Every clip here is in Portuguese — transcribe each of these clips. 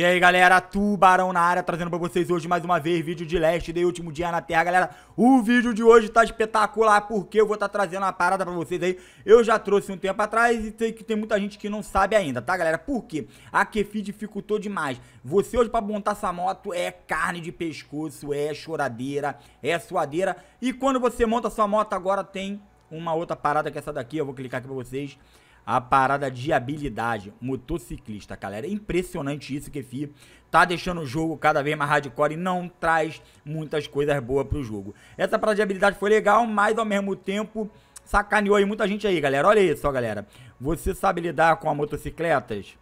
E aí galera, Tubarão na área, trazendo pra vocês hoje mais uma vez vídeo de leste de último dia na Terra, galera. O vídeo de hoje tá espetacular porque eu vou estar tá trazendo uma parada pra vocês aí. Eu já trouxe um tempo atrás e sei que tem muita gente que não sabe ainda, tá galera? Por quê? A Kefi dificultou demais. Você hoje pra montar essa moto é carne de pescoço, é choradeira, é suadeira. E quando você monta sua moto agora tem uma outra parada que é essa daqui, eu vou clicar aqui pra vocês a parada de habilidade motociclista, galera. É impressionante isso que FI tá deixando o jogo cada vez mais hardcore e não traz muitas coisas boas pro jogo. Essa parada de habilidade foi legal, mas ao mesmo tempo sacaneou aí muita gente aí, galera. Olha isso, ó, galera. Você sabe lidar com motocicletas?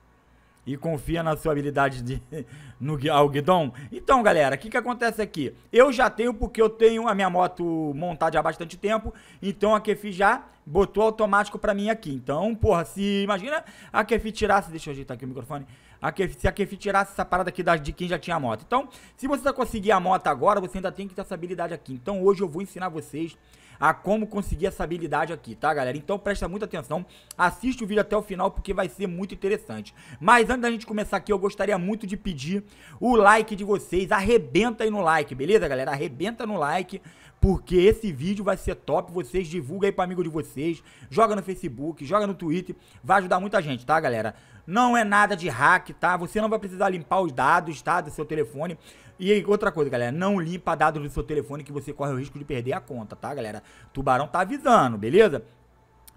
e confia na sua habilidade de, no ao guidão. Então, galera, o que, que acontece aqui? Eu já tenho, porque eu tenho a minha moto montada há bastante tempo, então a Kefi já botou automático para mim aqui. Então, porra, se imagina a Kefi tirasse... Deixa eu ajeitar aqui o microfone a Kef, se a Kefi tirasse essa parada aqui da, de quem já tinha a moto. Então, se você tá conseguir a moto agora, você ainda tem que ter essa habilidade aqui. Então, hoje eu vou ensinar vocês a como conseguir essa habilidade aqui, tá, galera? Então presta muita atenção, assiste o vídeo até o final porque vai ser muito interessante. Mas antes da gente começar aqui, eu gostaria muito de pedir o like de vocês, arrebenta aí no like, beleza, galera? Arrebenta no like porque esse vídeo vai ser top. Vocês divulguem aí para amigo de vocês, joga no Facebook, joga no Twitter, vai ajudar muita gente, tá, galera? Não é nada de hack, tá? Você não vai precisar limpar os dados, tá, do seu telefone. E outra coisa, galera, não limpa dados do seu telefone que você corre o risco de perder a conta, tá, galera? Tubarão tá avisando, beleza?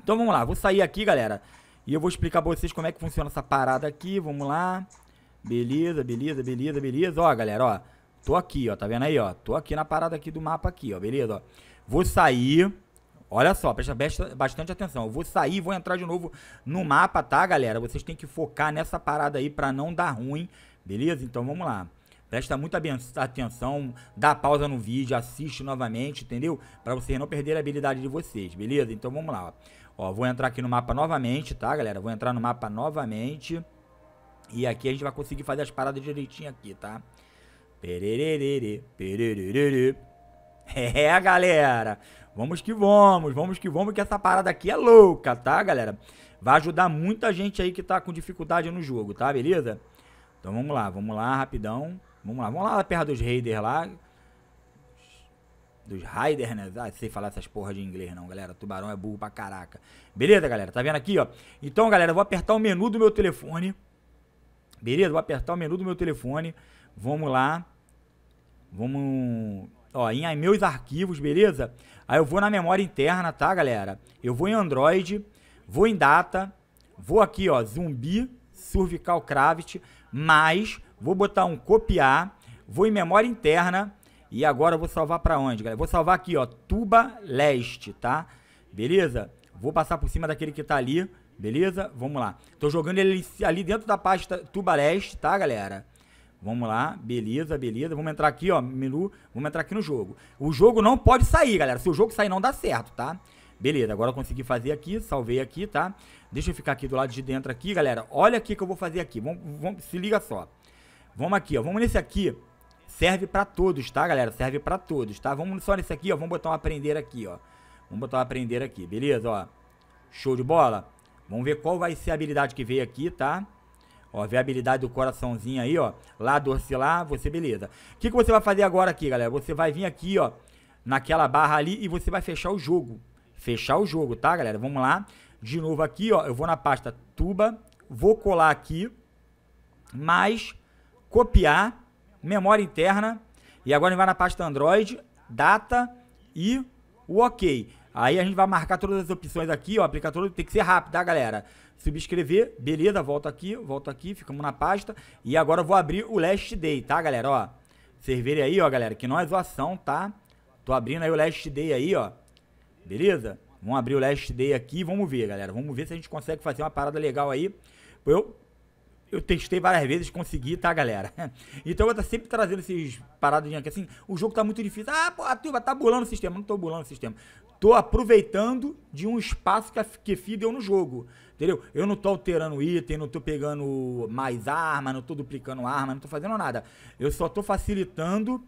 Então vamos lá, vou sair aqui, galera, e eu vou explicar pra vocês como é que funciona essa parada aqui. Vamos lá. Beleza, beleza, beleza, beleza. Ó, galera, ó. Tô aqui, ó, tá vendo aí, ó? Tô aqui na parada aqui do mapa aqui, ó, beleza? Ó. Vou sair, olha só, presta bastante atenção. Eu vou sair e vou entrar de novo no mapa, tá, galera? Vocês têm que focar nessa parada aí pra não dar ruim, beleza? Então vamos lá. Presta muita atenção, dá pausa no vídeo, assiste novamente, entendeu? Pra vocês não perderem a habilidade de vocês, beleza? Então vamos lá, ó. ó. Vou entrar aqui no mapa novamente, tá, galera? Vou entrar no mapa novamente. E aqui a gente vai conseguir fazer as paradas direitinho aqui, Tá? Perererê, perererê. É, galera. Vamos que vamos, vamos que vamos, que essa parada aqui é louca, tá, galera? Vai ajudar muita gente aí que tá com dificuldade no jogo, tá, beleza? Então vamos lá, vamos lá, rapidão. Vamos lá, vamos lá na perna dos Raiders lá. Dos Raiders, né? Ah, sei falar essas porras de inglês não, galera. Tubarão é burro pra caraca. Beleza, galera? Tá vendo aqui, ó? Então, galera, eu vou apertar o menu do meu telefone. Beleza? Vou apertar o menu do meu telefone. Vamos lá. Vamos. Ó, em meus arquivos, beleza? Aí eu vou na memória interna, tá, galera? Eu vou em Android, vou em data, vou aqui, ó, zumbi, cervical craft, mais, vou botar um copiar, vou em memória interna e agora eu vou salvar para onde, galera? Vou salvar aqui, ó, tuba leste, tá? Beleza? Vou passar por cima daquele que tá ali Beleza? Vamos lá. Tô jogando ele ali dentro da pasta Tubarest, tá, galera? Vamos lá, beleza, beleza. Vamos entrar aqui, ó, menu. Vamos entrar aqui no jogo. O jogo não pode sair, galera. Se o jogo sair, não dá certo, tá? Beleza, agora eu consegui fazer aqui, salvei aqui, tá? Deixa eu ficar aqui do lado de dentro aqui, galera. Olha aqui que eu vou fazer aqui. Vamos, vamos, se liga só. Vamos aqui, ó. Vamos nesse aqui. Serve pra todos, tá, galera? Serve pra todos, tá? Vamos só nesse aqui, ó. Vamos botar um aprender aqui, ó. Vamos botar um aprender aqui, beleza, ó. Show de bola. Vamos ver qual vai ser a habilidade que veio aqui, tá? Ó, ver a habilidade do coraçãozinho aí, ó. Lá, dorcilar, você beleza. O que, que você vai fazer agora aqui, galera? Você vai vir aqui, ó, naquela barra ali e você vai fechar o jogo. Fechar o jogo, tá, galera? Vamos lá. De novo aqui, ó, eu vou na pasta tuba, vou colar aqui, mais copiar, memória interna. E agora ele vai na pasta Android, data e o ok. Aí a gente vai marcar todas as opções aqui, ó, aplicar tudo, tem que ser rápido, tá, galera? Subscrever, beleza, volta aqui, volta aqui, ficamos na pasta. E agora eu vou abrir o Last Day, tá, galera, ó. Vocês verem aí, ó, galera, que não é zoação, tá? Tô abrindo aí o Last Day aí, ó. Beleza? Vamos abrir o Last Day aqui, vamos ver, galera. Vamos ver se a gente consegue fazer uma parada legal aí. Eu eu testei várias vezes, consegui, tá, galera? Então eu tô sempre trazendo esses paradas aqui assim. O jogo tá muito difícil. Ah, pô, a turma tá bulando o sistema. Não tô bolando o sistema. Tô aproveitando de um espaço que a FI deu no jogo. Entendeu? Eu não tô alterando item, não tô pegando mais arma, não tô duplicando arma, não tô fazendo nada. Eu só tô facilitando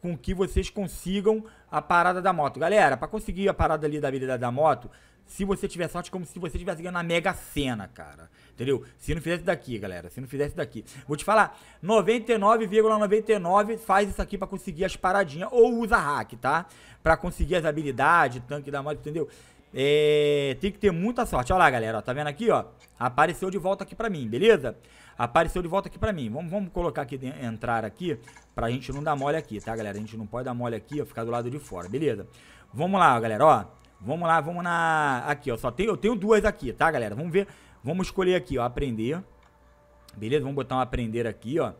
com que vocês consigam a parada da moto. Galera, para conseguir a parada ali da habilidade da moto, se você tiver sorte, como se você tivesse ganhando a Mega Sena, cara. Entendeu? Se não fizesse daqui, galera. Se não fizesse daqui. Vou te falar, 99,99 ,99 faz isso aqui para conseguir as paradinhas. Ou usa hack, tá? Para conseguir as habilidades, tanque da moto, entendeu? É, tem que ter muita sorte. Olha lá, galera. tá vendo aqui, ó? Apareceu de volta aqui pra mim, beleza? Apareceu de volta aqui pra mim. Vamos, vamos colocar aqui, entrar aqui, pra gente não dar mole aqui, tá, galera? A gente não pode dar mole aqui, ó, ficar do lado de fora, beleza? Vamos lá, galera, ó. Vamos lá, vamos na. Aqui, ó. Só tenho, eu tenho duas aqui, tá, galera? Vamos ver. Vamos escolher aqui, ó. Aprender. Beleza? Vamos botar um aprender aqui, ó.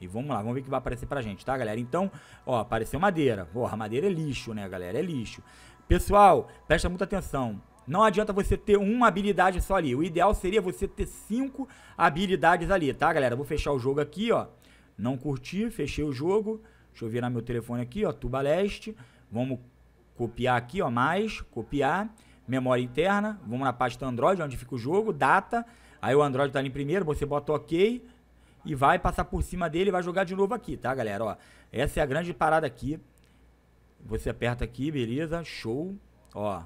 E vamos lá, vamos ver o que vai aparecer pra gente, tá, galera? Então, ó, apareceu madeira. Porra, madeira é lixo, né, galera? É lixo. Pessoal, presta muita atenção. Não adianta você ter uma habilidade só ali. O ideal seria você ter cinco habilidades ali, tá, galera? Vou fechar o jogo aqui, ó. Não curti, fechei o jogo. Deixa eu virar meu telefone aqui, ó. Tuba Leste. Vamos copiar aqui, ó, mais, copiar, memória interna, vamos na pasta Android, onde fica o jogo, data, aí o Android tá ali em primeiro, você bota OK e vai passar por cima dele e vai jogar de novo aqui, tá, galera? Ó, essa é a grande parada aqui. Você aperta aqui, beleza, show, ó.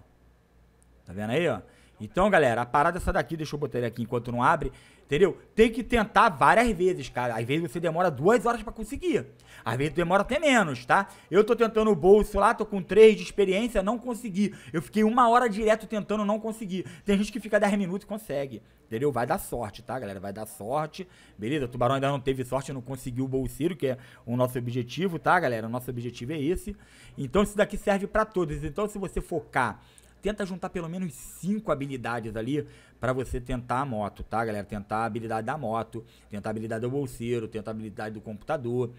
Tá vendo aí, ó? Então, galera, a parada é essa daqui, deixa eu botar ele aqui enquanto não abre, entendeu? Tem que tentar várias vezes, cara. Às vezes você demora duas horas para conseguir. Às vezes demora até menos, tá? Eu tô tentando o bolso lá, tô com três de experiência, não consegui. Eu fiquei uma hora direto tentando, não consegui. Tem gente que fica 10 minutos e consegue, entendeu? Vai dar sorte, tá, galera? Vai dar sorte, beleza? O Tubarão ainda não teve sorte, não conseguiu o bolseiro, que é o nosso objetivo, tá, galera? O nosso objetivo é esse. Então, isso daqui serve para todos. Então, se você focar tenta juntar pelo menos cinco habilidades ali para você tentar a moto, tá, galera? Tentar a habilidade da moto, tentar a habilidade do bolseiro, tentar a habilidade do computador,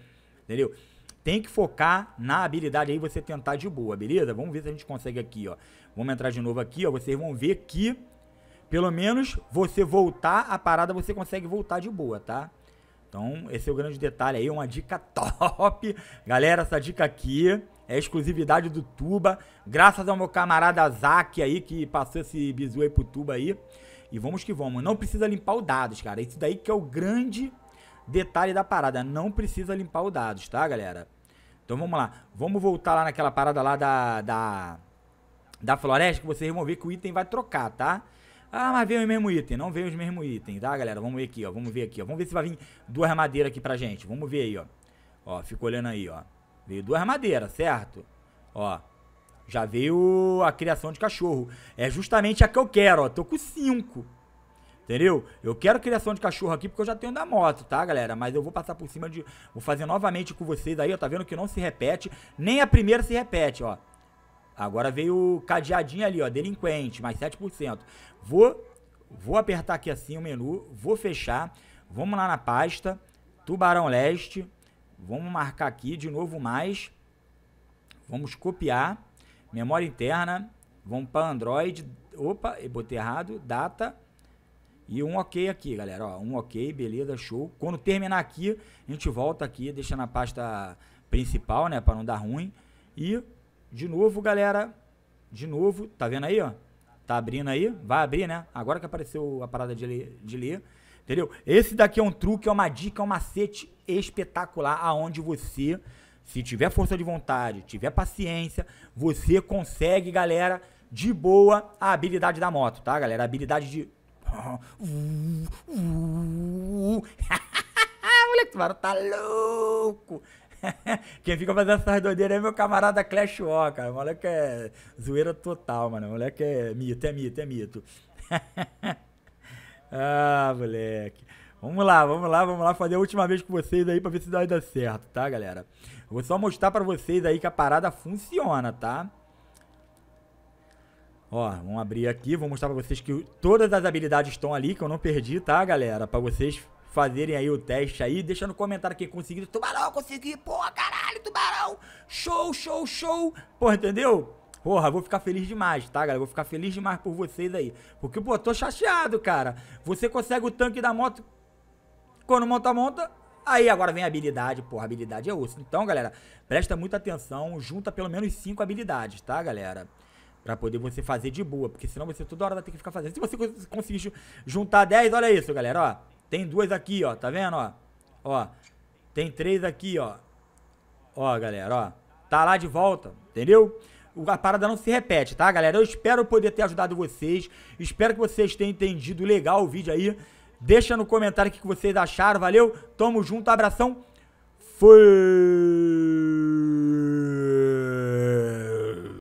entendeu? Tem que focar na habilidade aí você tentar de boa, beleza? Vamos ver se a gente consegue aqui, ó. Vamos entrar de novo aqui, ó. Vocês vão ver que pelo menos você voltar a parada, você consegue voltar de boa, tá? Então, esse é o grande detalhe aí, uma dica top. Galera, essa dica aqui é exclusividade do Tuba. Graças ao meu camarada Zac aí, que passou esse bizu aí pro Tuba aí. E vamos que vamos. Não precisa limpar o dados, cara. Isso daí que é o grande detalhe da parada. Não precisa limpar o dados, tá, galera? Então vamos lá. Vamos voltar lá naquela parada lá da... da da floresta que vocês vão ver que o item vai trocar, tá? Ah, mas veio o mesmo item, não veio os mesmos itens, tá, galera? Vamos ver aqui, ó, vamos ver aqui, ó. Vamos ver se vai vir duas madeiras aqui pra gente, vamos ver aí, ó. Ó, fica olhando aí, ó. Veio duas madeiras, certo? Ó, já veio a criação de cachorro. É justamente a que eu quero, ó. Tô com cinco. Entendeu? Eu quero criação de cachorro aqui porque eu já tenho da moto, tá, galera? Mas eu vou passar por cima de... Vou fazer novamente com vocês aí, ó. Tá vendo que não se repete. Nem a primeira se repete, ó. Agora veio o cadeadinho ali, ó. Delinquente, mais 7%. Vou... Vou apertar aqui assim o menu. Vou fechar. Vamos lá na pasta. Tubarão Leste. Vamos marcar aqui de novo mais. Vamos copiar. Memória interna. Vamos para Android. Opa, eu botei errado. Data. E um ok aqui, galera. Ó, um ok, beleza, show. Quando terminar aqui, a gente volta aqui, deixa na pasta principal, né? Para não dar ruim. E, de novo, galera. De novo, tá vendo aí, ó? Tá abrindo aí? Vai abrir, né? Agora que apareceu a parada de ler. De ler Entendeu? Esse daqui é um truque, é uma dica, é um macete espetacular, aonde você, se tiver força de vontade, tiver paciência, você consegue, galera, de boa a habilidade da moto, tá, galera? A habilidade de. Moleque, mano, tá louco! Quem fica fazendo essas doideiras é meu camarada Clash O, cara. moleque é zoeira total, mano. moleque é mito, é mito, é mito. Ah, moleque. Vamos lá, vamos lá, vamos lá fazer a última vez com vocês aí pra ver se vai dar certo, tá, galera? vou só mostrar pra vocês aí que a parada funciona, tá? Ó, vamos abrir aqui, vou mostrar pra vocês que todas as habilidades estão ali, que eu não perdi, tá, galera? Pra vocês fazerem aí o teste aí, deixa no comentário quem conseguiu. Tubarão, consegui, porra, caralho, tubarão! Show, show, show! Porra, entendeu? Porra, vou ficar feliz demais, tá, galera? Vou ficar feliz demais por vocês aí. Porque, pô, tô chateado, cara. Você consegue o tanque da moto quando monta, monta. Aí agora vem a habilidade, porra, habilidade é osso. Então, galera, presta muita atenção, junta pelo menos 5 habilidades, tá, galera? Pra poder você fazer de boa, porque senão você toda hora vai ter que ficar fazendo. Se você conseguir juntar 10, olha isso, galera, ó. Tem duas aqui, ó, tá vendo, ó? Ó, tem três aqui, ó. Ó, galera, ó. Tá lá de volta, entendeu? a parada não se repete, tá, galera? Eu espero poder ter ajudado vocês. Espero que vocês tenham entendido legal o vídeo aí. Deixa no comentário o que vocês acharam, valeu? Tamo junto, abração. Fui!